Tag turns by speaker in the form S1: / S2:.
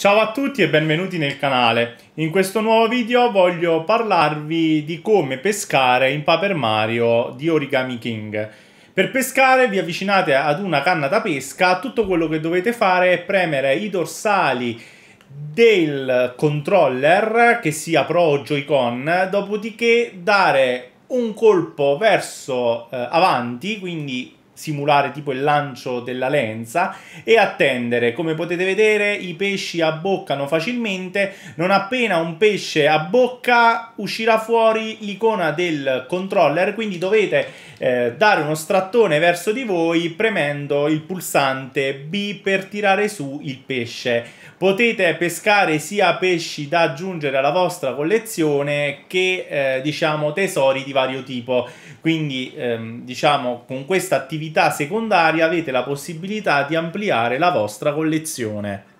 S1: Ciao a tutti e benvenuti nel canale. In questo nuovo video voglio parlarvi di come pescare in Paper Mario di Origami King. Per pescare vi avvicinate ad una canna da pesca, tutto quello che dovete fare è premere i dorsali del controller, che sia Pro o Joy-Con, dopodiché dare un colpo verso eh, avanti, quindi simulare tipo il lancio della lenza e attendere. Come potete vedere i pesci abboccano facilmente, non appena un pesce abbocca uscirà fuori l'icona del controller, quindi dovete eh, dare uno strattone verso di voi premendo il pulsante B per tirare su il pesce. Potete pescare sia pesci da aggiungere alla vostra collezione che eh, diciamo tesori di vario tipo. Quindi ehm, diciamo con questa attività un'attività secondaria avete la possibilità di ampliare la vostra collezione.